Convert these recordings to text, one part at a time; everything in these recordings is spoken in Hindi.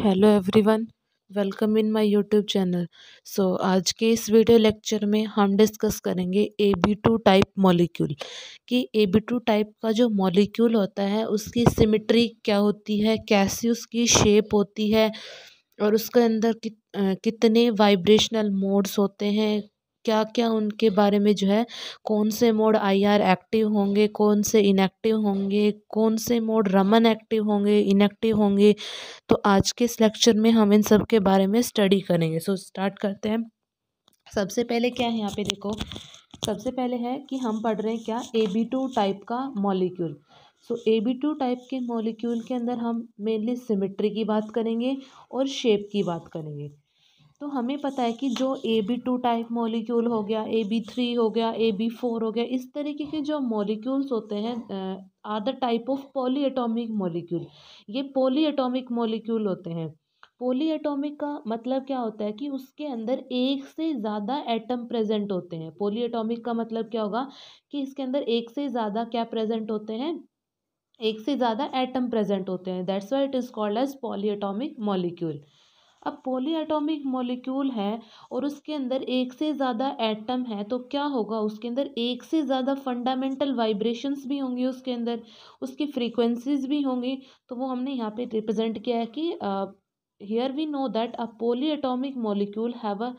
Hello everyone welcome in my YouTube channel so आज के इस वीडियो लेक्चर में हम डिस्कस करेंगे A B two type molecule कि ए बी टू टाइप का जो मॉलिक्यूल होता है उसकी सिमिट्री क्या होती है कैसी उसकी शेप होती है और उसके अंदर कित, कितने वाइब्रेशनल मोड्स होते हैं क्या क्या उनके बारे में जो है कौन से मोड आई आर एक्टिव होंगे कौन से इनएक्टिव होंगे कौन से मोड रमन एक्टिव होंगे इनएक्टिव होंगे तो आज के इस लेक्चर में हम इन सब के बारे में स्टडी करेंगे सो स्टार्ट करते हैं सबसे पहले क्या है यहाँ पे देखो सबसे पहले है कि हम पढ़ रहे हैं क्या ए बी टू टाइप का molecule so A B two type के मॉलिक्यूल के अंदर हम मेनली सिमेट्री की बात करेंगे और शेप की बात करेंगे तो हमें पता है कि जो A B two type molecule हो गया ए बी थ्री हो गया ए बी फोर हो गया इस तरीके के जो मॉलिक्यूल्स होते हैं are the type of polyatomic molecule ये पॉली एटोमिक मॉलिक्यूल होते हैं पोली एटोमिक का मतलब क्या होता है कि उसके अंदर एक से ज़्यादा एटम प्रेजेंट होते हैं पोली एटोमिक का मतलब क्या होगा कि इसके अंदर एक से ज़्यादा क्या प्रेजेंट होते हैं एक से ज़्यादा एटम प्रेजेंट होते हैं that's why it is called as polyatomic molecule अब पॉलीएटॉमिक मॉलिक्यूल है और उसके अंदर एक से ज़्यादा एटम है तो क्या होगा उसके अंदर एक से ज़्यादा फंडामेंटल वाइब्रेशंस भी होंगी उसके अंदर उसकी फ्रीक्वेंसीज भी होंगी तो वो हमने यहाँ पे रिप्रेजेंट किया है कि here we know that a polyatomic molecule have a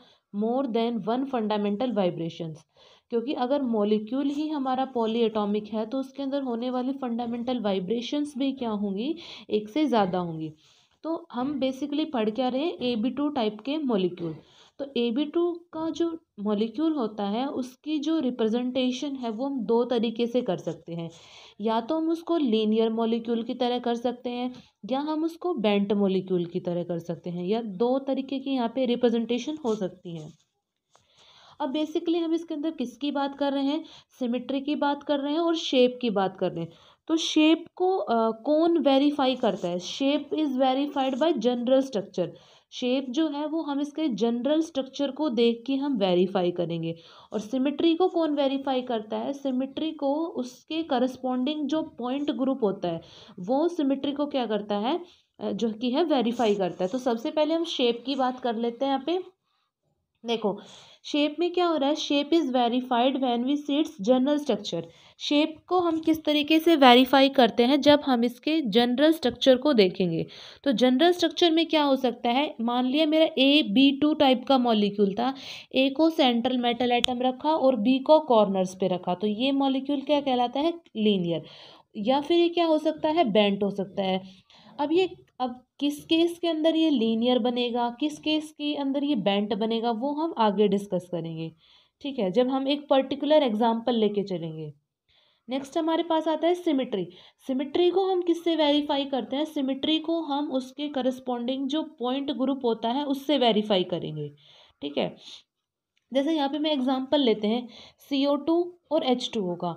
more than one fundamental vibrations क्योंकि अगर मॉलिक्यूल ही हमारा पॉलीएटॉमिक है तो उसके अंदर होने वाली फंडामेंटल वाइब्रेशंस भी क्या होंगी एक से ज़्यादा होंगी तो हम बेसिकली हम्म। पढ़ क्या रहे हैं ए बी टू टाइप के मॉलिक्यूल तो ए बी टू का जो मॉलिक्यूल होता है उसकी जो रिप्रेजेंटेशन है वो हम दो तरीके से कर सकते हैं या तो हम उसको लीनियर मॉलिक्यूल की तरह कर सकते हैं या हम उसको बेंट मॉलिक्यूल की तरह कर सकते हैं या दो तरीके की यहाँ पे रिप्रेजेंटेशन हो सकती है अब बेसिकली हम इसके अंदर किसकी बात कर रहे हैं सिमेट्री की बात कर रहे हैं और शेप की बात कर रहे हैं तो शेप को कौन वेरीफाई करता है shape is verified by general structure shape जो है वो हम इसके जनरल स्ट्रक्चर को देख के हम वेरीफाई करेंगे और सिमेट्री को कौन वेरीफाई करता है सिमेट्री को उसके करस्पॉन्डिंग जो पॉइंट ग्रुप होता है वो सिमेट्री को क्या करता है जो कि है वेरीफाई करता है तो सबसे पहले हम शेप की बात कर लेते हैं यहाँ पे देखो शेप में क्या हो रहा है shape is verified when we सीट्स जनरल स्ट्रक्चर शेप को हम किस तरीके से वेरीफाई करते हैं जब हम इसके जनरल स्ट्रक्चर को देखेंगे तो जनरल स्ट्रक्चर में क्या हो सकता है मान लिया मेरा ए बी टू टाइप का मॉलिक्यूल था ए को सेंट्रल मेटल एटम रखा और बी को कॉर्नर्स पे रखा तो ये मॉलिक्यूल क्या कहलाता है लीनियर या फिर ये क्या हो सकता है बेंट हो सकता है अब ये अब किस केस के अंदर ये लीनियर बनेगा किस केस के अंदर ये बेंट बनेगा वो हम आगे डिस्कस करेंगे ठीक है जब हम एक पर्टिकुलर एग्जाम्पल लेके चलेंगे नेक्स्ट हमारे पास आता है सिमिट्री सिमिट्री को हम किससे वेरीफाई करते हैं सिमिट्री को हम उसके करस्पॉन्डिंग जो पॉइंट ग्रुप होता है उससे वेरीफाई करेंगे ठीक है जैसे यहाँ पे मैं एग्जांपल लेते हैं सी ओ टू और एच टू ओ का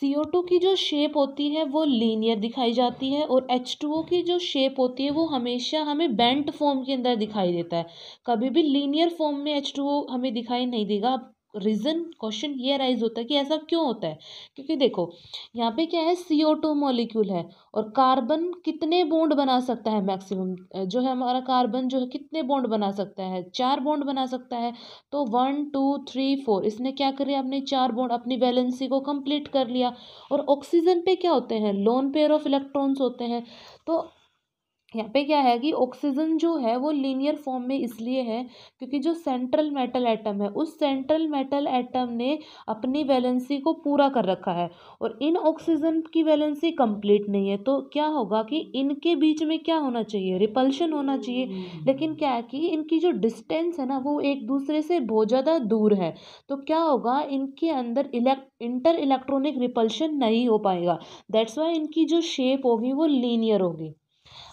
सी ओ टू की जो शेप होती है वो लीनियर दिखाई जाती है और एच टू ओ की जो शेप होती है वो हमेशा हमें बेंट फॉर्म के अंदर दिखाई देता है कभी भी लीनियर फॉर्म में एच टू ओ हमें दिखाई नहीं देगा रीज़न क्वेश्चन ये अराइज होता है कि ऐसा क्यों होता है क्योंकि देखो यहाँ पे क्या है सी ओ टू मॉलिक्यूल है और कार्बन कितने बोंड बना सकता है मैक्सिमम जो है हमारा कार्बन जो है कितने बोंड बना सकता है चार बोंड बना सकता है तो वन टू थ्री फोर इसने क्या लिया अपने चार बोंड अपनी वैलेंसी को कंप्लीट कर लिया और ऑक्सीजन पे क्या होते हैं लोन पेयर ऑफ इलेक्ट्रॉन्स होते हैं तो यहाँ पे क्या है कि ऑक्सीजन जो है वो लीनियर फॉर्म में इसलिए है क्योंकि जो सेंट्रल मेटल एटम है उस सेंट्रल मेटल एटम ने अपनी वैलेंसी को पूरा कर रखा है और इन ऑक्सीजन की वैलेंसी कंप्लीट नहीं है तो क्या होगा कि इनके बीच में क्या होना चाहिए रिपल्शन होना चाहिए लेकिन क्या है कि इनकी जो डिस्टेंस है ना वो एक दूसरे से बहुत ज़्यादा दूर है तो क्या होगा इनके अंदर इलेक्ट इंटर इलेक्ट्रॉनिक रिपल्शन नहीं हो पाएगा दैट्स वाई इनकी जो शेप होगी वो लीनियर होगी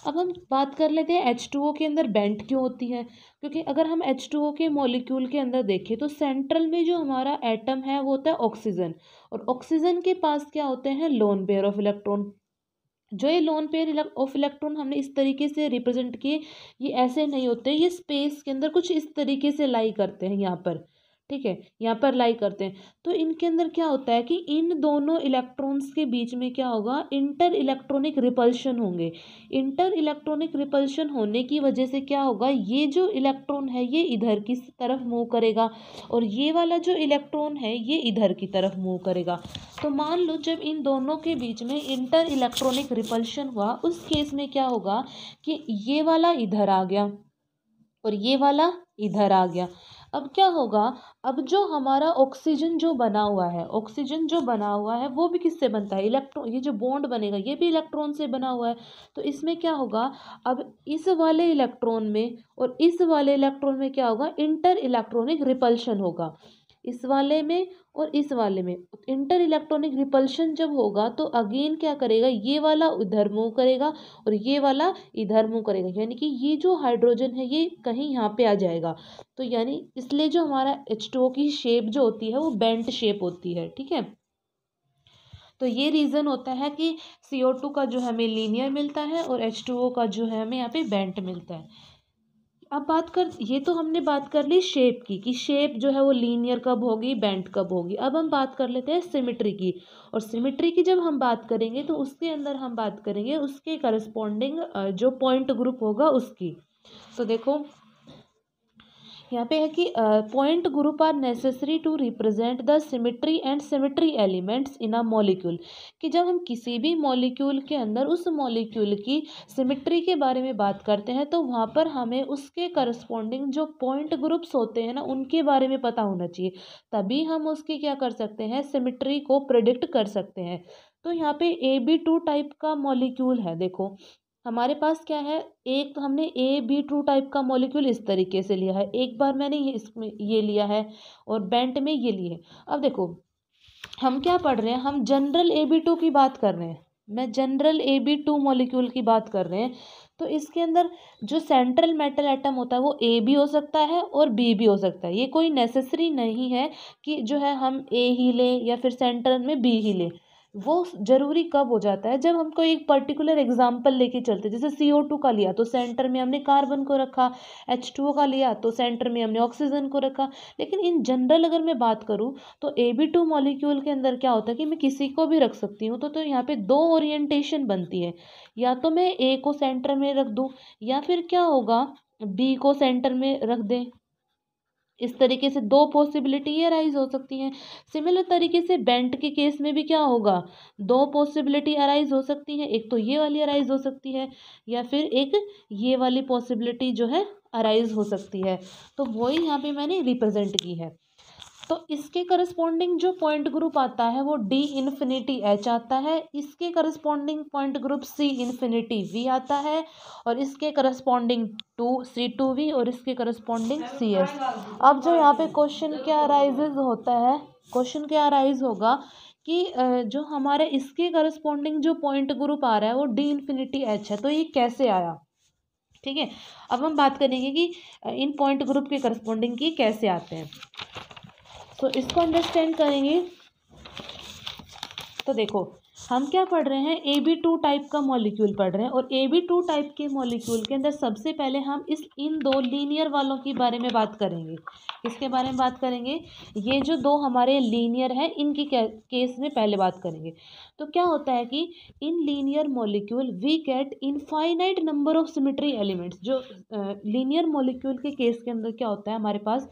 अब हम बात कर लेते हैं एच टू ओ के अंदर बेंट क्यों होती है क्योंकि अगर हम एच टू ओ के मॉलिक्यूल के अंदर देखें तो सेंट्रल में जो हमारा एटम है वो होता है ऑक्सीजन और ऑक्सीजन के पास क्या होते हैं लोन पेयर ऑफ इलेक्ट्रॉन जो ये लोन पेयर ऑफ इलेक्ट्रॉन हमने इस तरीके से रिप्रेजेंट किए ये ऐसे नहीं होते ये स्पेस के अंदर कुछ इस तरीके से लाई करते हैं यहाँ पर ठीक है यहाँ पर लाई करते हैं तो इनके अंदर क्या होता है कि इन दोनों इलेक्ट्रॉन्स के बीच में क्या होगा इंटर इलेक्ट्रॉनिक रिपल्शन होंगे इंटर इलेक्ट्रॉनिक रिपल्शन होने की वजह से क्या होगा ये जो इलेक्ट्रॉन है ये इधर की तरफ मूव करेगा और ये वाला जो इलेक्ट्रॉन है ये इधर की तरफ मूव करेगा तो मान लो जब इन दोनों के बीच में इंटर इलेक्ट्रॉनिक रिपल्शन हुआ उस केस में क्या होगा कि ये वाला इधर आ गया और ये वाला इधर आ गया अब क्या होगा अब जो हमारा ऑक्सीजन जो बना हुआ है ऑक्सीजन जो बना हुआ है वो भी किससे बनता है इलेक्ट्रॉन ये जो बॉन्ड बनेगा ये भी इलेक्ट्रॉन से बना हुआ है तो इसमें क्या होगा अब इस वाले इलेक्ट्रॉन में और इस वाले इलेक्ट्रॉन में क्या होगा इंटर इलेक्ट्रॉनिक रिपल्शन होगा इस वाले में और इस वाले में इंटर इलेक्ट्रॉनिक रिपल्शन जब होगा तो अगेन क्या करेगा ये वाला इधर मूव करेगा और ये वाला इधर मूव करेगा यानी कि ये जो हाइड्रोजन है ये कहीं यहाँ पे आ जाएगा तो यानी इसलिए जो हमारा एच की शेप जो होती है वो बेंट शेप होती है ठीक है तो ये रीज़न होता है कि सी ओ टू का जो हमें लीनियर मिलता है और एच टू ओ का जो है हमें यहाँ पे बेंट मिलता है अब बात कर ये तो हमने बात कर ली शेप की कि शेप जो है वो लीनियर कब होगी बेंट कब होगी अब हम बात कर लेते हैं सिमिट्री की और सिमिट्री की जब हम बात करेंगे तो उसके अंदर हम बात करेंगे उसके करस्पॉन्डिंग जो पॉइंट ग्रुप होगा उसकी तो देखो यहाँ पे है कि point group are necessary to represent the symmetry and symmetry elements in a molecule कि जब हम किसी भी मॉलिक्यूल के अंदर उस मॉलिक्यूल की सिमिट्री के बारे में बात करते हैं तो वहाँ पर हमें उसके करस्पॉन्डिंग जो पॉइंट ग्रुप्स होते हैं ना उनके बारे में पता होना चाहिए तभी हम उसकी क्या कर सकते हैं सिमिट्री को प्रिडिक्ट कर सकते हैं तो यहाँ पे ए बी टू टाइप का मॉलिक्यूल है देखो हमारे पास क्या है एक तो हमने ए बी टू टाइप का मॉलिक्यूल इस तरीके से लिया है एक बार मैंने ये इसमें ये लिया है और बेंट में ये लिए अब देखो हम क्या पढ़ रहे हैं हम जनरल ए बी टू की बात कर रहे हैं मैं general A B two molecule की बात कर रहे हैं तो इसके अंदर जो सेंट्रल मेटल एटम होता है वो ए भी हो सकता है और बी भी हो सकता है ये कोई नेसेसरी नहीं है कि जो है हम ए ही लें या फिर सेंट्रल में बी ही लें वो ज़रूरी कब हो जाता है जब हम कोई एक पर्टिकुलर एग्जाम्पल लेके चलते जैसे सी ओ टू का लिया तो सेंटर में हमने कार्बन को रखा एच टू ओ का लिया तो सेंटर में हमने ऑक्सीजन को रखा लेकिन इन जनरल अगर मैं बात करूँ तो ए बी टू मॉलिक्यूल के अंदर क्या होता है कि मैं किसी को भी रख सकती हूँ तो, तो यहाँ पर दो ओरिएंटेशन बनती है या तो मैं ए को सेंटर में रख दूँ या फिर क्या होगा बी को सेंटर में रख दें इस तरीके से दो पॉसिबिलिटी ये अराइज हो सकती हैं सिमिलर तरीके से बेंट के केस में भी क्या होगा दो पॉसिबिलिटी अराइज हो सकती हैं एक तो ये वाली अराइज हो सकती है या फिर एक ये वाली पॉसिबिलिटी जो है अराइज हो सकती है तो वही यहाँ पे मैंने रिप्रेजेंट की है तो इसके करस्पॉन्डिंग जो पॉइंट ग्रुप आता है वो डी इन्फिनिटी एच आता है इसके corresponding point group C infinity V आता है और इसके corresponding to C two V और इसके करस्पॉन्डिंग सी एस अब जो यहाँ पे क्वेश्चन क्या अराइजेज होता है क्वेश्चन क्या अराइज होगा कि जो हमारे इसके करस्पॉन्डिंग जो पॉइंट ग्रुप आ रहा है वो डी इन्फिनिटी एच है तो ये कैसे आया ठीक है अब हम बात करेंगे कि इन पॉइंट ग्रुप के करस्पॉन्डिंग की कैसे आते हैं तो इसको अंडरस्टैंड करेंगे तो देखो हम क्या पढ़ रहे हैं ए बी टू टाइप का मॉलिक्यूल पढ़ रहे हैं और ए बी टू टाइप के मॉलिक्यूल के अंदर सबसे पहले हम इस इन दो लीनियर वालों के बारे में बात करेंगे इसके बारे में बात करेंगे ये जो दो हमारे लीनियर हैं इनकी केस में पहले बात करेंगे तो क्या होता है कि in linear molecule we get infinite number of symmetry elements जो लीनियर मॉलिक्यूल के केस के अंदर क्या होता है हमारे पास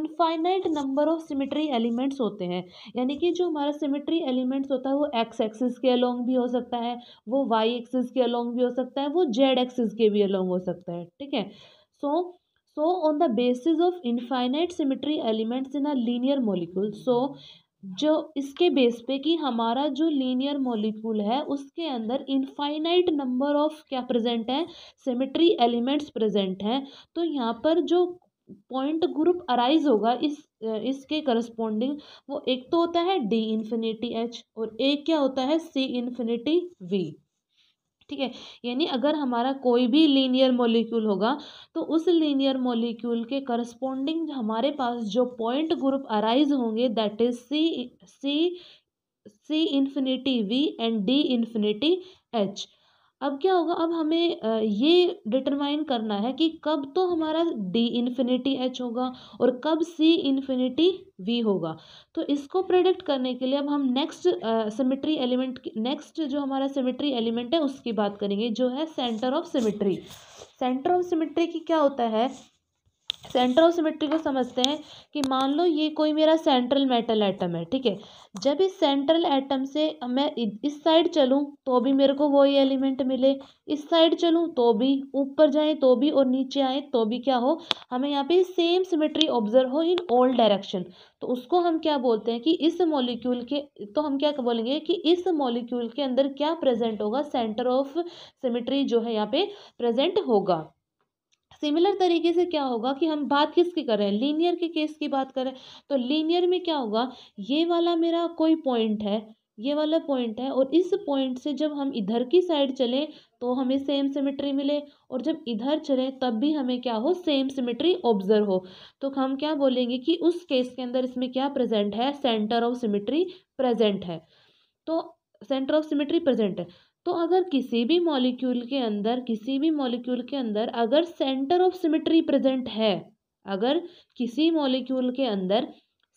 infinite number of symmetry elements होते हैं यानी कि जो हमारा सिमिट्री एलिमेंट्स होता है वो एक्स एक्सिस के अलोंग भी हो सकता है वो वाई एक्सिस के अलोंग भी हो सकता है वो जेड एक्सिस के भी अलोंग हो सकता है ठीक है so so on the basis of infinite symmetry elements in a linear molecule so जो इसके बेस पे कि हमारा जो लीनियर मॉलिक्यूल है उसके अंदर इनफाइनाइट नंबर ऑफ क्या प्रेजेंट है सिमेट्री एलिमेंट्स प्रेजेंट हैं तो यहाँ पर जो पॉइंट ग्रुप अराइज होगा इस इसके करस्पोंडिंग वो एक तो होता है डी इन्फिनिटी एच और एक क्या होता है सी इन्फिनिटी वी ठीक है यानी अगर हमारा कोई भी लीनियर मॉलिक्यूल होगा तो उस लीनियर मॉलिक्यूल के करस्पोंडिंग हमारे पास जो पॉइंट ग्रुप अराइज होंगे that is C C C infinity V and D infinity H अब क्या होगा अब हमें ये डिटरमाइन करना है कि कब तो हमारा डी इन्फिनिटी एच होगा और कब सी इन्फिनिटी वी होगा तो इसको प्रेडिक्ट करने के लिए अब हम नेक्स्ट सिमिट्री एलिमेंट नेक्स्ट जो हमारा सिमिट्री एलिमेंट है उसकी बात करेंगे जो है centre of symmetry centre of symmetry की क्या होता है सेंटर ऑफ सिमेट्री को समझते हैं कि मान लो ये कोई मेरा सेंट्रल मेटल एटम है ठीक है जब इस सेंट्रल एटम से मैं इस साइड चलूँ तो भी मेरे को वही एलिमेंट मिले इस साइड चलूँ तो भी ऊपर जाएँ तो भी और नीचे आएँ तो भी क्या हो हमें यहाँ पे सेम सिमेट्री ऑब्जर्व हो इन ऑल डायरेक्शन तो उसको हम क्या बोलते हैं कि इस मॉलिक्यूल के तो हम क्या बोलेंगे कि इस मॉलिक्यूल के अंदर क्या प्रेजेंट होगा सेंटर ऑफ सिमेट्री जो है यहाँ पे प्रेजेंट होगा सिमिलर तरीके से क्या होगा कि हम बात किसकी कर रहे हैं लीनियर के केस की बात करें तो लीनियर में क्या होगा ये वाला मेरा कोई पॉइंट है ये वाला पॉइंट है और इस पॉइंट से जब हम इधर की साइड चलें तो हमें सेम सिमेट्री मिले और जब इधर चलें तब भी हमें क्या हो सेम सिमेट्री ऑब्जर्व हो तो हम क्या बोलेंगे कि उस केस के अंदर इसमें क्या प्रेजेंट है सेंटर ऑफ सिमेट्री प्रेजेंट है तो सेंटर ऑफ सिमेट्री प्रेजेंट है तो अगर किसी भी मॉलिक्यूल के अंदर किसी भी मॉलिक्यूल के अंदर अगर सेंटर ऑफ सिमिट्री प्रेजेंट है अगर किसी मॉलिक्यूल के अंदर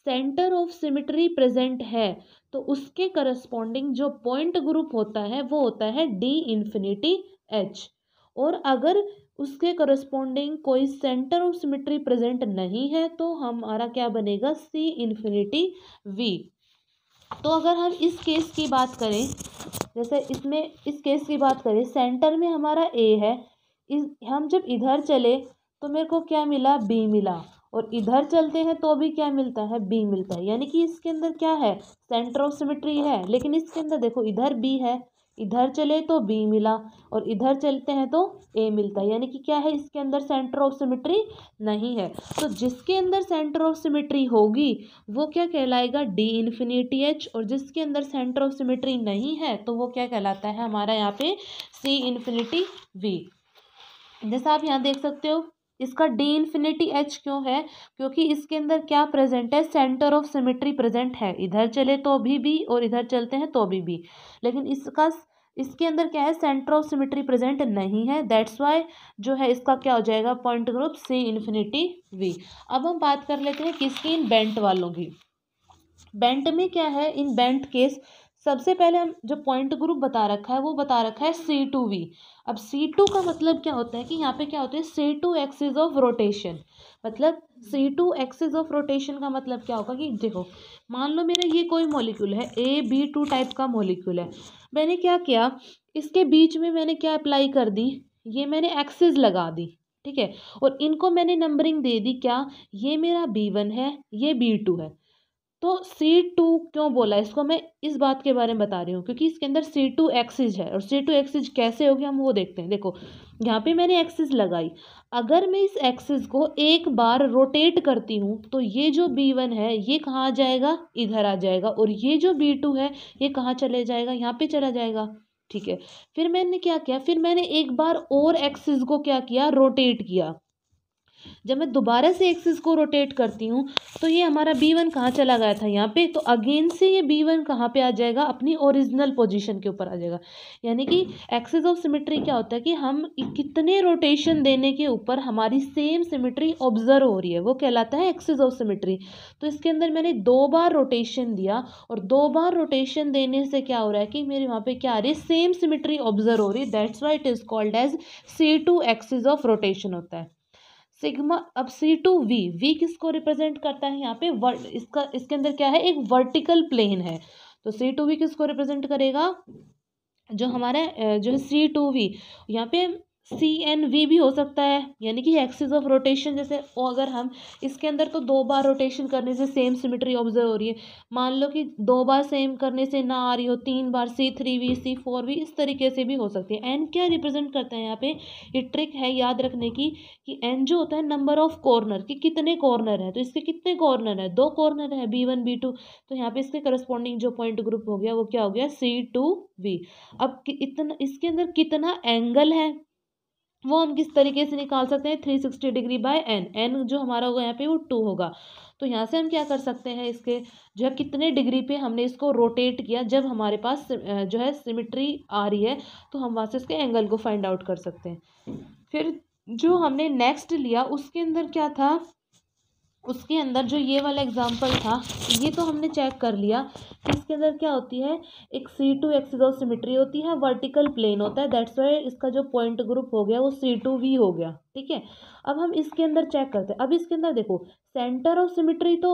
सेंटर ऑफ सिमिट्री प्रेजेंट है तो उसके करस्पॉन्डिंग जो पॉइंट ग्रुप होता है वो होता है डी इन्फिनिटी एच और अगर उसके करस्पॉन्डिंग कोई सेंटर ऑफ सिमिट्री प्रेजेंट नहीं है तो हमारा क्या बनेगा सी इन्फिनिटी वी तो अगर हम इस केस की बात करें जैसे इसमें इस केस की बात करें सेंटर में हमारा ए है इस हम जब इधर चले तो मेरे को क्या मिला बी मिला और इधर चलते हैं तो भी क्या मिलता है बी मिलता है यानी कि इसके अंदर क्या है सेंटर ऑफ सिमेट्री है लेकिन इसके अंदर देखो इधर बी है इधर चले तो बी मिला और इधर चलते हैं तो ए मिलता है यानी कि क्या है इसके अंदर सेंटर ऑफ सिमेट्री नहीं है तो जिसके अंदर सेंटर ऑफ सिमेट्री होगी वो क्या कहलाएगा डी इन्फिनिटी एच और जिसके अंदर सेंटर ऑफ सिमेट्री नहीं है तो वो क्या कहलाता है हमारा यहाँ पे सी इन्फिनिटी वी जैसा आप यहाँ देख सकते हो इसका डी इन्फिनिटी एच क्यों है क्योंकि इसके अंदर क्या प्रेजेंट है सेंटर ऑफ सिमेट्री प्रेजेंट है इधर चले तो भी बी और इधर चलते हैं तो भी बी लेकिन इसका इसके अंदर क्या है सेंटर ऑफ सिमिट्री प्रेजेंट नहीं है दैट्स वाई जो है इसका क्या हो जाएगा point group C infinity V अब हम बात कर लेते हैं किसकी इन बेंट वालों की बेंट में क्या है इन बेंट केस सबसे पहले हम जो पॉइंट ग्रुप बता रखा है वो बता रखा है सी टू वी अब सी टू का मतलब क्या होता है कि यहाँ पे क्या होता है C two axis of rotation मतलब C two axis of rotation का मतलब क्या होगा कि देखो मान लो मेरा ये कोई मॉलिक्यूल है ए बी टू टाइप का मॉलिक्यूल है मैंने क्या किया इसके बीच में मैंने क्या अप्लाई कर दी ये मैंने एक्सेस लगा दी ठीक है और इनको मैंने नंबरिंग दे दी क्या ये मेरा बी वन है ये बी टू है तो सी टू क्यों बोला इसको मैं इस बात के बारे में बता रही हूँ क्योंकि इसके अंदर सी टू एक्सेज है और सी टू एक्सेज कैसे होगी हम वो देखते हैं देखो यहाँ पे मैंने एक्सिस लगाई अगर मैं इस एक्सिस को एक बार रोटेट करती हूँ तो ये जो बी वन है ये कहाँ आ जाएगा इधर आ जाएगा और ये जो बी टू है ये कहाँ चले जाएगा यहाँ पे चला जाएगा ठीक है फिर मैंने क्या किया फिर मैंने एक बार और एक्सिस को क्या किया रोटेट किया जब मैं दोबारा से एक्सिस को रोटेट करती हूँ तो ये हमारा बी वन कहाँ चला गया था यहाँ पे तो अगेन से ये बी वन कहाँ पर आ जाएगा अपनी ओरिजिनल पोजिशन के ऊपर आ जाएगा यानी कि एक्सिस ऑफ सिमिट्री क्या होता है कि हम कितने रोटेशन देने के ऊपर हमारी सेम सिमिट्री ऑब्जर्व हो रही है वो कहलाता है एक्सिस ऑफ सिमिट्री तो इसके अंदर मैंने दो बार रोटेशन दिया और दो बार रोटेशन देने से क्या हो रहा है कि मेरे वहाँ पर क्या आ रही है सेम सिमिट्री ऑब्जर्व हो रही है that's why it is called as C two axis of rotation होता है सिग्मा अब सी टू वी वी किसको रिप्रेजेंट करता है यहाँ पे वर्ट इसका इसके अंदर क्या है एक वर्टिकल प्लेन है तो सी टू वी किसको रिप्रेजेंट करेगा जो हमारा जो है सी टू वी यहाँ पे सी एन वी भी हो सकता है यानी कि एक्सिस ऑफ रोटेशन जैसे अगर हम इसके अंदर तो दो बार रोटेशन करने से सेम सिमेट्री ऑब्जर्व हो रही है मान लो कि दो बार सेम करने से ना आ रही हो तीन बार C three V C four V इस तरीके से भी हो सकती है एन क्या रिप्रेजेंट करता है यहाँ पे ये ट्रिक है याद रखने की कि एन जो होता है नंबर ऑफ कॉर्नर कि कितने कॉर्नर है तो इसके कितने कॉर्नर है दो कॉर्नर है बी वन बी टू तो यहाँ पे इसके करस्पॉन्डिंग जो पॉइंट ग्रुप हो गया वो क्या हो गया सी टू वी अब इतना इसके अंदर कितना एंगल है वो हम किस तरीके से निकाल सकते हैं three sixty degree by N N जो हमारा होगा यहाँ पे वो टू होगा तो यहाँ से हम क्या कर सकते हैं इसके जो है कितने डिग्री पे हमने इसको रोटेट किया जब हमारे पास जो है सिमिट्री आ रही है तो हम वहाँ से इसके एंगल को फाइंड आउट कर सकते हैं फिर जो हमने नेक्स्ट लिया उसके अंदर क्या था उसके अंदर जो ये वाला एग्जाम्पल था ये तो हमने चेक कर लिया कि इसके अंदर क्या होती है एक C two axis of symmetry होती है वर्टिकल प्लेन होता है दैट्स वाई इसका जो पॉइंट ग्रुप हो गया वो सी टू वी हो गया ठीक है अब हम इसके अंदर चेक करते हैं अब इसके अंदर देखो सेंटर ऑफ सिमिट्री तो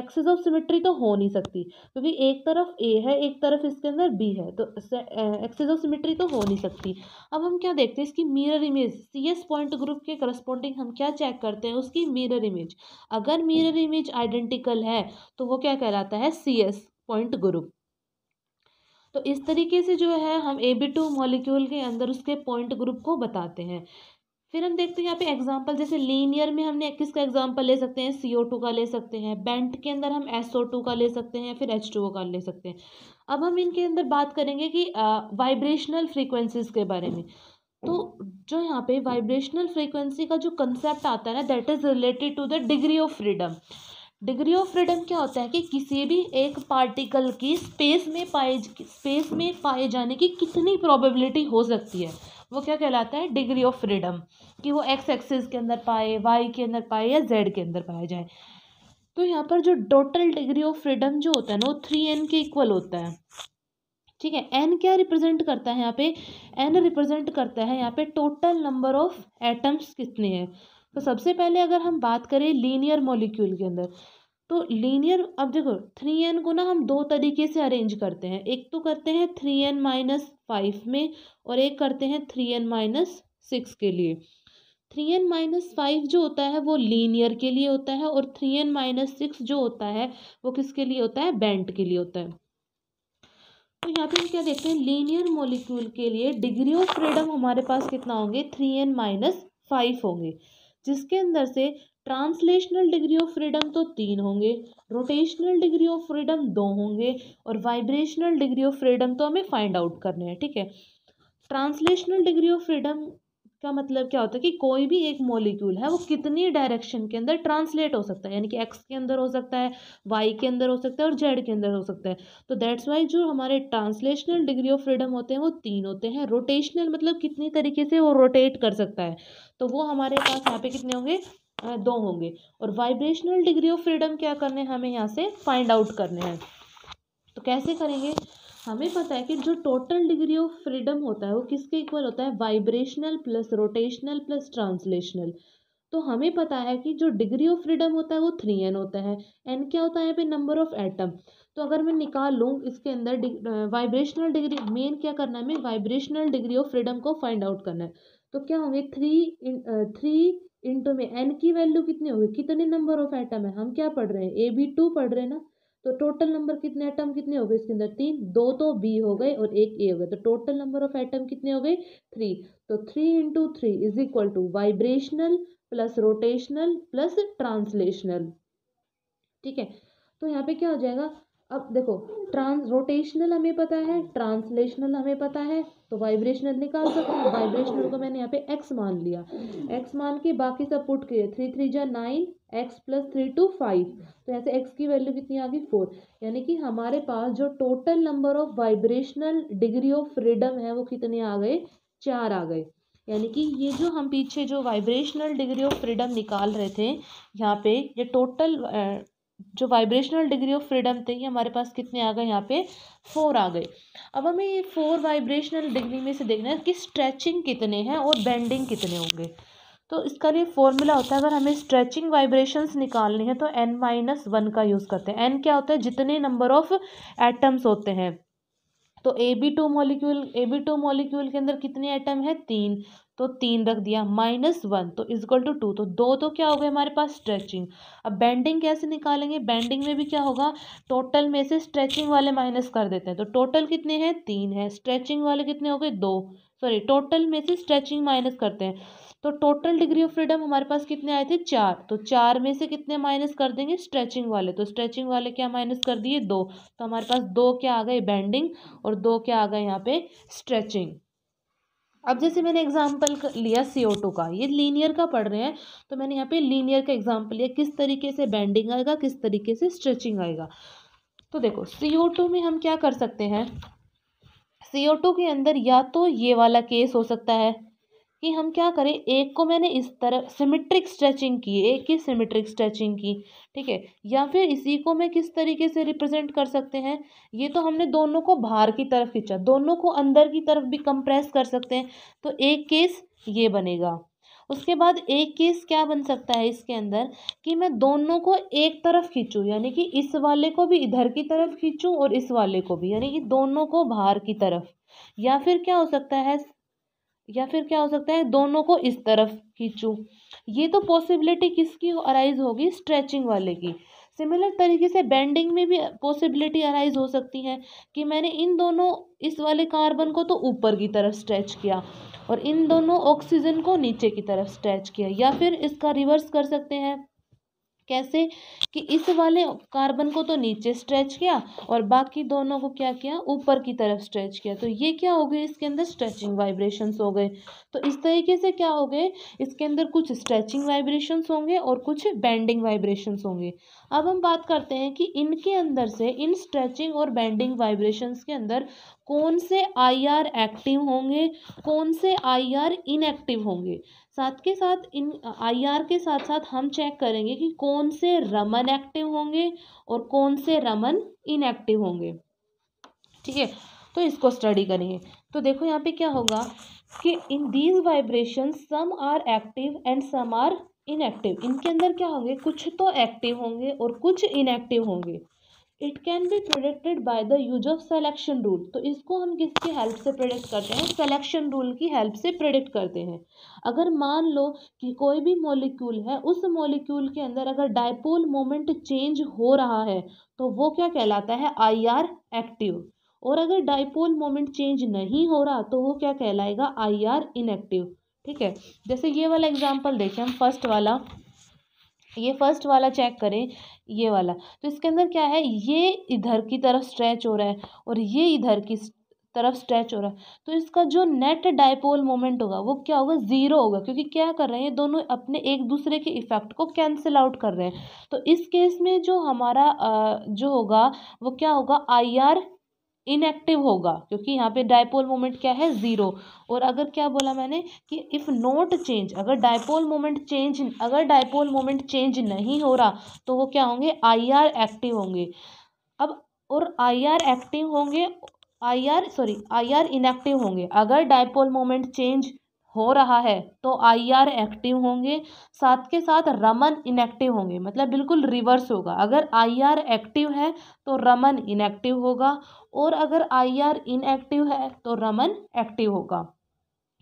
एक्सेस ऑफ सिमिट्री तो हो नहीं सकती क्योंकि तो एक तरफ ए है एक तरफ इसके अंदर बी है तो एक्सेस ऑफ सिमिट्री तो हो नहीं सकती अब हम क्या देखते हैं इसकी mirror image C S point group के करस्पॉन्डिंग हम क्या चेक करते हैं उसकी मिरर इमेज अगर मिरर इमेज आइडेंटिकल है तो वो क्या कहलाता है सी एस पॉइंट ग्रुप तो इस तरीके से जो है हम ए बी टू मॉलिक्यूल के अंदर उसके पॉइंट ग्रुप को बताते हैं फिर हम देखते हैं यहाँ पे एग्जाम्पल जैसे लीनियर में हमने किसका एग्जाम्पल ले सकते हैं सी ओ टू का ले सकते हैं बेंट के अंदर हम एस ओ टू का ले सकते हैं फिर एच टू ओ का ले सकते हैं अब हम इनके अंदर बात करेंगे कि वाइब्रेशनल फ्रीक्वेंसीज के बारे में तो जो यहाँ पे वाइब्रेशनल फ्रीक्वेंसी का जो कंसेप्ट आता है ना that is related to the degree of freedom degree of freedom क्या होता है कि किसी भी एक पार्टिकल की स्पेस में पाए स्पेस में पाए जाने की कितनी प्रोबेबिलिटी हो सकती है वो क्या कहलाता है डिग्री ऑफ फ्रीडम कि वो एक्स एक्सिस के अंदर पाए वाई के अंदर पाए या जेड के अंदर पाया जाए तो यहाँ पर जो टोटल डिग्री ऑफ फ्रीडम जो होता है ना वो थ्री एन के इक्वल होता है ठीक है एन क्या रिप्रेजेंट करता है यहाँ पे एन रिप्रेजेंट करता है यहाँ पे टोटल नंबर ऑफ एटम्स कितने हैं तो सबसे पहले अगर हम बात करें लीनियर मोलिक्यूल के अंदर तो लीनियर अब देखो थ्री एन को ना हम दो तरीके से अरेंज करते हैं एक तो करते हैं थ्री एन माइनस फाइव में और एक करते हैं थ्री एन माइनस सिक्स के लिए थ्री एन माइनस फाइव जो होता है वो लीनियर के लिए होता है और थ्री एन माइनस सिक्स जो होता है वो किसके लिए होता है बेंट के लिए होता है तो यहाँ पे हम क्या देखते हैं लीनियर मोलिक्यूल के लिए डिग्री ऑफ फ्रीडम हमारे पास कितना होंगे थ्री एन माइनस फाइव होंगे जिसके अंदर से ट्रांसलेशनल डिग्री ऑफ फ्रीडम तो तीन होंगे रोटेशनल डिग्री ऑफ फ्रीडम दो होंगे और वाइब्रेशनल डिग्री ऑफ फ्रीडम तो हमें फाइंड आउट करने हैं ठीक है ट्रांसलेशनल डिग्री ऑफ फ्रीडम का मतलब क्या होता है कि कोई भी एक मॉलिक्यूल है वो कितनी डायरेक्शन के अंदर ट्रांसलेट हो सकता है यानी कि एक्स के अंदर हो सकता है वाई के अंदर हो सकता है और जेड के अंदर हो सकता है तो दैट्स वाई जो हमारे ट्रांसलेशनल डिग्री ऑफ फ्रीडम होते हैं वो तीन होते हैं रोटेशनल मतलब कितनी तरीके से वो रोटेट कर सकता है तो वो हमारे पास यहाँ पे कितने होंगे दो होंगे और वाइब्रेशनल डिग्री ऑफ फ्रीडम क्या करने हमें यहाँ से फाइंड आउट करने हैं तो कैसे करेंगे हमें पता है कि जो टोटल डिग्री ऑफ फ्रीडम होता है वो किसके इक्वल होता है vibrational plus rotational plus translational तो हमें पता है कि जो डिग्री ऑफ फ्रीडम होता है वो थ्री एन होता है एन क्या होता है पे नंबर ऑफ एटम तो अगर मैं निकाल लूँ इसके अंदर वाइब्रेशनल डिग्री मेन क्या करना है हमें वाइब्रेशनल डिग्री ऑफ फ्रीडम को फाइंड आउट करना है तो क्या होंगे थ्री थ्री इंटू में एन की वैल्यू कितनी होगी कितने नंबर ऑफ एटम है हम क्या पढ़ रहे हैं ए बी टू पढ़ रहे हैं ना तो टोटल नंबर कितने एटम कितने हो गए इसके अंदर तीन दो तो बी हो गए और एक ए हो गए तो टोटल नंबर ऑफ एटम कितने हो गए थ्री तो three into three is equal to vibrational plus rotational plus translational ठीक है तो यहाँ पे क्या हो जाएगा अब देखो ट्रांस रोटेशनल हमें पता है ट्रांसलेशनल हमें पता है तो वाइब्रेशनल निकाल सकते हैं वाइब्रेशनल को मैंने यहाँ पे एक्स मान लिया एक्स मान के बाकी सब पुट किए थ्री थ्री जा nine X plus three two five तो ऐसे एक्स की वैल्यू कितनी आ गई फोर यानी कि हमारे पास जो total number of vibrational degree of freedom है वो कितने आ गए चार आ गए यानी कि ये जो हम पीछे जो वाइब्रेशनल डिग्री ऑफ फ्रीडम निकाल रहे थे यहाँ पे ये टोटल जो वाइब्रेशनल डिग्री ऑफ फ्रीडम थे ये हमारे पास कितने आ गए यहाँ पे फोर आ गए अब हमें ये फोर वाइब्रेशनल डिग्री में से देखना है कि स्ट्रेचिंग कितने हैं और बेंडिंग कितने होंगे तो इसका लिए फॉर्मूला होता है अगर हमें स्ट्रेचिंग वाइब्रेशंस निकालनी है तो एन माइनस वन का यूज़ करते हैं एन क्या होता है जितने नंबर ऑफ एटम्स होते हैं तो A B two molecule A B two molecule के अंदर कितने एटम है तीन तो तीन रख दिया माइनस वन तो इजक्ल टू टू तो दो तो क्या हो गए हमारे पास स्ट्रेचिंग अब बेंडिंग कैसे निकालेंगे बेंडिंग में भी क्या होगा टोटल में से स्ट्रेचिंग वाले माइनस कर देते हैं तो टोटल कितने हैं तीन है स्ट्रेचिंग वाले कितने हो गए दो सॉरी टोटल में से स्ट्रेचिंग माइनस करते हैं तो टोटल डिग्री ऑफ फ्रीडम हमारे पास कितने आए थे चार तो चार में से कितने माइनस कर देंगे स्ट्रेचिंग वाले तो स्ट्रेचिंग वाले क्या माइनस कर दिए दो तो हमारे पास दो क्या आ गए बेंडिंग और दो क्या आ गए यहाँ पे स्ट्रेचिंग अब जैसे मैंने एग्जाम्पल लिया सी का ये लीनियर का पढ़ रहे हैं तो मैंने यहाँ पे लीनियर का एग्जाम्पल लिया किस तरीके से बैंडिंग आएगा किस तरीके से स्ट्रेचिंग आएगा तो देखो सी में हम क्या कर सकते हैं सी के अंदर या तो ये वाला केस हो सकता है कि हम क्या करें एक को मैंने इस तरह सिमेट्रिक स्ट्रेचिंग की एक की सिमेट्रिक स्ट्रेचिंग की ठीक है या फिर इसी को मैं किस तरीके से रिप्रेजेंट कर सकते हैं ये तो हमने दोनों को बाहर की तरफ खींचा दोनों को अंदर की तरफ भी कंप्रेस कर सकते हैं तो एक केस ये बनेगा उसके बाद एक केस क्या बन सकता है इसके अंदर कि मैं दोनों को एक तरफ खींचूँ यानी कि इस वाले को भी इधर की तरफ खींचूँ और इस वाले को भी यानी कि दोनों को बाहर की तरफ या फिर क्या हो सकता है या फिर क्या हो सकता है दोनों को इस तरफ खींचूँ ये तो पॉसिबिलिटी किसकी अराइज होगी स्ट्रेचिंग वाले की सिमिलर तरीके से बेंडिंग में भी पॉसिबिलिटी अराइज हो सकती है कि मैंने इन दोनों इस वाले कार्बन को तो ऊपर की तरफ स्ट्रेच किया और इन दोनों ऑक्सीजन को नीचे की तरफ स्ट्रेच किया या फिर इसका रिवर्स कर सकते हैं कैसे कि इस वाले कार्बन को तो नीचे स्ट्रेच किया और बाकी दोनों को क्या किया ऊपर की तरफ स्ट्रेच किया तो ये क्या हो गए इसके अंदर स्ट्रेचिंग वाइब्रेशंस हो गए तो इस तरीके से क्या हो गए इसके अंदर कुछ स्ट्रेचिंग वाइब्रेशंस होंगे और कुछ बैंडिंग वाइब्रेशंस होंगे अब हम बात करते हैं कि इनके अंदर से इन स्ट्रेचिंग और बैंडिंग वाइब्रेशंस के अंदर कौन से आई एक्टिव होंगे कौन से आई इनएक्टिव होंगे साथ के साथ इन आईआर के साथ साथ हम चेक करेंगे कि कौन से रमन एक्टिव होंगे और कौन से रमन इनएक्टिव होंगे ठीक है तो इसको स्टडी करेंगे तो देखो यहाँ पे क्या होगा कि in these vibration some are active and some are inactive इनके अंदर क्या होंगे कुछ तो एक्टिव होंगे और कुछ इनएक्टिव होंगे it can be predicted by the use of selection rule तो इसको हम किसकी हेल्प से प्रोडिक्ट करते हैं सेलेक्शन रूल की हेल्प से प्रोडिक्ट करते हैं अगर मान लो कि कोई भी मॉलिक्यूल है उस मॉलिक्यूल के अंदर अगर डायपोल मोमेंट चेंज हो रहा है तो वो क्या कहलाता है आई आर एक्टिव और अगर डायपोल मोमेंट चेंज नहीं हो रहा तो वो क्या कहलाएगा आई आर इनएक्टिव ठीक है जैसे ये वाला एग्जाम्पल देखें हम फर्स्ट वाला ये फर्स्ट वाला चेक करें ये वाला तो इसके अंदर क्या है ये इधर की तरफ स्ट्रेच हो रहा है और ये इधर की तरफ स्ट्रेच हो रहा है तो इसका जो नेट डायपोल मोमेंट होगा वो क्या होगा ज़ीरो होगा क्योंकि क्या कर रहे हैं दोनों अपने एक दूसरे के इफ़ेक्ट को कैंसिल आउट कर रहे हैं तो इस केस में जो हमारा जो होगा वो क्या होगा आई आर इनएक्टिव होगा क्योंकि यहाँ पे डायपोल मोमेंट क्या है ज़ीरो और अगर क्या बोला मैंने कि इफ़ नोट चेंज अगर डायपोल मोमेंट चेंज अगर डायपोल मोमेंट चेंज नहीं हो रहा तो वो क्या होंगे आईआर एक्टिव होंगे अब और आईआर एक्टिव होंगे आईआर सॉरी आईआर इनएक्टिव होंगे अगर डायपोल मोमेंट चेंज हो रहा है तो आई आर एक्टिव होंगे साथ के साथ रमन इनएक्टिव होंगे मतलब बिल्कुल रिवर्स होगा अगर आई आर एक्टिव है तो रमन इनएक्टिव होगा और अगर आई आर इनएक्टिव है तो रमन एक्टिव होगा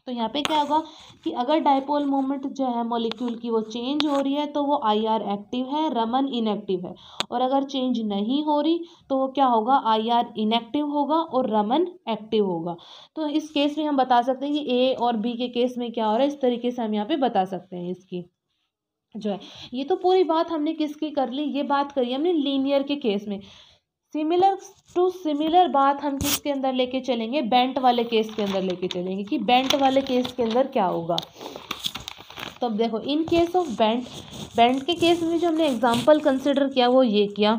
तो यहाँ पे क्या होगा कि अगर डायपोल मोमेंट जो है मॉलिक्यूल की वो चेंज हो रही है तो वो आई आर एक्टिव है रमन इनएक्टिव है और अगर चेंज नहीं हो रही तो वो क्या होगा आई आर इनएक्टिव होगा और रमन एक्टिव होगा तो इस केस में हम बता सकते हैं कि ए और बी के केस में क्या हो रहा है इस तरीके से हम यहाँ पर बता सकते हैं इसकी जो है ये तो पूरी बात हमने किसकी कर ली ये बात करी हमने लीनियर के केस में सिमिलर टू सिमिलर बात हम किसके अंदर लेके चलेंगे बेंट वाले केस के अंदर लेके चलेंगे कि बेंट वाले केस के अंदर क्या होगा तो अब देखो in case of bent bent के केस में जो हमने एग्जांपल कंसिडर किया वो ये किया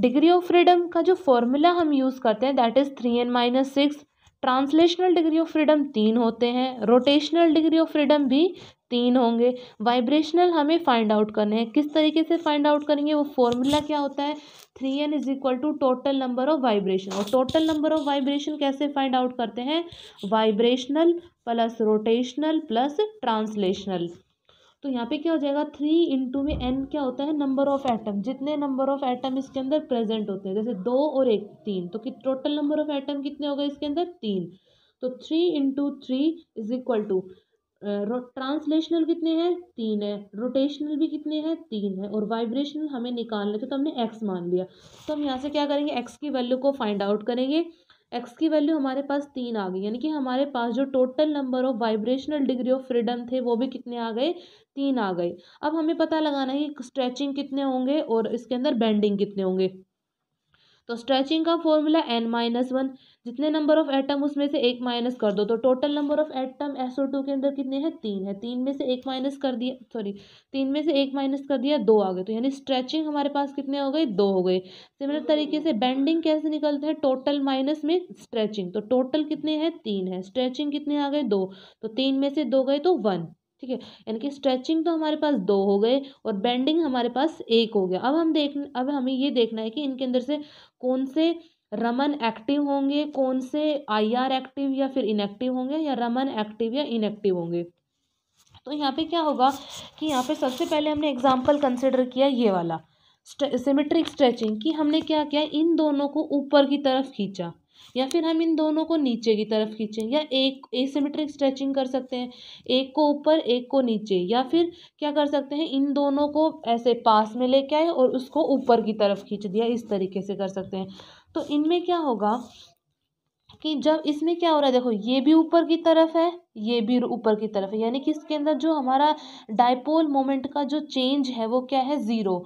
डिग्री ऑफ फ्रीडम का जो फॉर्मूला हम यूज़ करते हैं that is three N minus six translational degree of freedom तीन होते हैं रोटेशनल डिग्री ऑफ फ्रीडम भी तीन होंगे वाइब्रेशनल हमें फाइंड आउट करने हैं किस तरीके से फाइंड आउट करेंगे वो फॉर्मूला क्या होता है three N is equal to total number of vibration और टोटल नंबर ऑफ वाइब्रेशन कैसे फाइंड आउट करते हैं vibrational plus rotational plus translational तो यहाँ पे क्या हो जाएगा थ्री इंटू में एन क्या होता है नंबर ऑफ एटम जितने नंबर ऑफ एटम इसके अंदर प्रेजेंट होते हैं जैसे दो और एक तीन तो कि टोटल नंबर ऑफ एटम कितने हो गए इसके अंदर तीन तो three into three is equal to translational कितने हैं तीन है रोटेशनल भी कितने हैं तीन है और वाइब्रेशनल हमें निकालने थे तो हमने एक्स मान लिया तो हम यहाँ से क्या करेंगे एक्स की वैल्यू को फाइंड आउट करेंगे एक्स की वैल्यू हमारे पास तीन आ गई यानी कि हमारे पास जो total number of vibrational degree of freedom थे वो भी कितने आ गए तीन आ गए अब हमें पता लगाना है कि स्ट्रेचिंग कितने होंगे और इसके अंदर बेंडिंग कितने होंगे तो स्ट्रेचिंग का फॉर्मूला एन माइनस वन जितने नंबर ऑफ एटम उसमें से एक माइनस कर दो तो total number of atom SO two के अंदर कितने हैं तीन है तीन में से एक माइनस कर दिया सॉरी तीन में से एक माइनस कर दिया दो आ गए तो यानी स्ट्रेचिंग हमारे पास कितने हो गए दो हो गए सिमिलर तरीके से बेंडिंग कैसे निकलते हैं टोटल माइनस में स्ट्रेचिंग तो टोटल कितने हैं तीन है स्ट्रेचिंग कितने आ गए दो तो तीन में से दो गए तो वन ठीक है यानी कि स्ट्रेचिंग तो हमारे पास दो हो गए और बेंडिंग हमारे पास एक हो गया अब हम देख अब हमें ये देखना है कि इनके अंदर से कौन से रमन एक्टिव होंगे कौन से आईआर एक्टिव या फिर इनएक्टिव होंगे या रमन एक्टिव या इनएक्टिव होंगे तो यहाँ पे क्या होगा कि यहाँ पे सबसे पहले हमने एग्जाम्पल कंसिडर किया ये वाला सिमेट्रिक स्ट्रेचिंग कि हमने क्या किया इन दोनों को ऊपर की तरफ खींचा या फिर हम इन दोनों को नीचे की तरफ खींचें या एक एसिमेट्रिक स्ट्रेचिंग कर सकते हैं एक को ऊपर एक को नीचे या फिर क्या कर सकते हैं इन दोनों को ऐसे पास में लेके आए और उसको ऊपर की तरफ खींच दिया इस तरीके से कर सकते हैं तो इनमें क्या होगा कि जब इसमें क्या हो रहा है देखो ये भी ऊपर की तरफ है ये भी ऊपर की तरफ है यानी कि इसके अंदर जो हमारा डायपोल मोमेंट का जो चेंज है वो क्या है ज़ीरो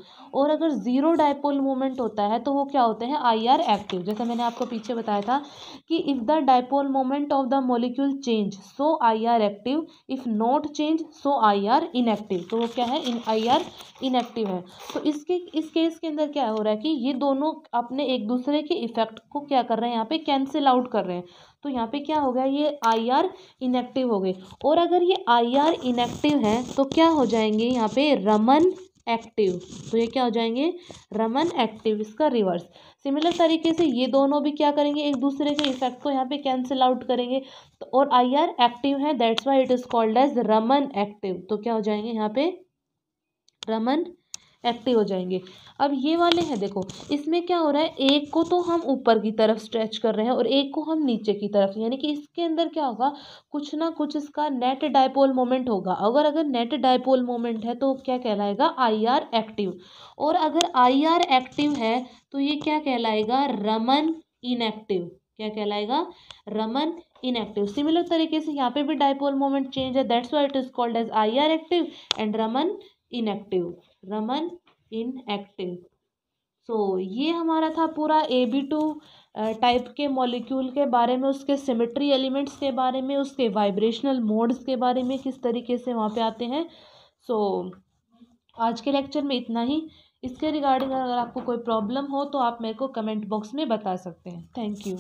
और अगर ज़ीरो डायपोल मोमेंट होता है तो वो क्या होते हैं आई आर एक्टिव जैसे मैंने आपको पीछे बताया था कि if the dipole moment of the molecule change so I R active if not change so I R inactive तो वो क्या है इन आई आर इनएक्टिव है तो इसके इस केस के अंदर क्या हो रहा है कि ये दोनों अपने एक दूसरे के इफेक्ट को क्या कर रहे हैं यहाँ पे कैंसिल आउट कर रहे हैं तो यहाँ पे क्या हो गया ये आई आर इनएक्टिव हो गए और अगर ये आई आर इनएक्टिव है तो क्या हो जाएंगे यहाँ पे रमन एक्टिव तो ये क्या हो जाएंगे रमन एक्टिव इसका रिवर्स सिमिलर तरीके से ये दोनों भी क्या करेंगे एक दूसरे के इफेक्ट को यहाँ पे कैंसिल आउट करेंगे तो और आई आर एक्टिव है that's why it is called as Raman active तो क्या हो जाएंगे यहाँ पे रमन एक्टिव हो जाएंगे अब ये वाले हैं देखो इसमें क्या हो रहा है एक को तो हम ऊपर की तरफ स्ट्रेच कर रहे हैं और एक को हम नीचे की तरफ यानी कि इसके अंदर क्या होगा कुछ ना कुछ इसका नेट डायपोल मोमेंट होगा अगर अगर नेट डायपोल मोमेंट है तो क्या कहलाएगा आई आर एक्टिव और अगर आई आर एक्टिव है तो ये क्या कहलाएगा रमन इनएक्टिव क्या कहलाएगा रमन इनएक्टिव सिमिलर तरीके से यहाँ पे भी डायपोल मोमेंट चेंज है that's why it is called as I R active and Raman inactive Raman inactive so ये हमारा था पूरा ए बी टू टाइप के मॉलिक्यूल के बारे में उसके सिमेट्री एलिमेंट्स के बारे में उसके वाइब्रेशनल मोड्स के बारे में किस तरीके से वहाँ पे आते हैं सो so, आज के लेक्चर में इतना ही इसके रिगार्डिंग अगर आपको कोई प्रॉब्लम हो तो आप मेरे को कमेंट बॉक्स में बता सकते हैं थैंक यू